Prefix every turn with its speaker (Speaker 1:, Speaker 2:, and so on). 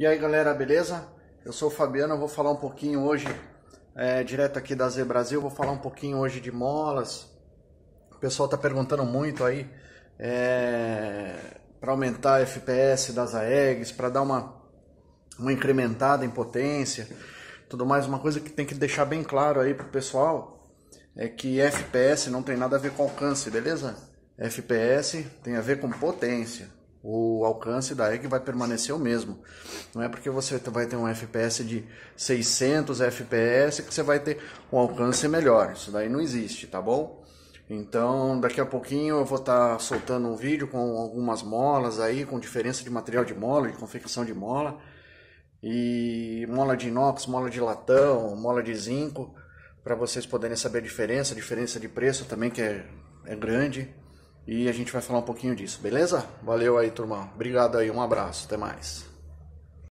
Speaker 1: E aí galera, beleza? Eu sou o Fabiano, eu vou falar um pouquinho hoje, é, direto aqui da Z Brasil, vou falar um pouquinho hoje de molas. O pessoal está perguntando muito aí é, para aumentar a FPS das AEGs, para dar uma, uma incrementada em potência, tudo mais. Uma coisa que tem que deixar bem claro aí pro pessoal é que FPS não tem nada a ver com alcance, beleza? FPS tem a ver com potência o alcance da EG vai permanecer o mesmo. Não é porque você vai ter um FPS de 600 FPS que você vai ter um alcance melhor. Isso daí não existe, tá bom? Então, daqui a pouquinho eu vou estar tá soltando um vídeo com algumas molas aí, com diferença de material de mola, de confecção de mola. E mola de inox, mola de latão, mola de zinco, para vocês poderem saber a diferença, a diferença de preço também que é, é grande. E a gente vai falar um pouquinho disso, beleza? Valeu aí, turma. Obrigado aí, um abraço, até mais.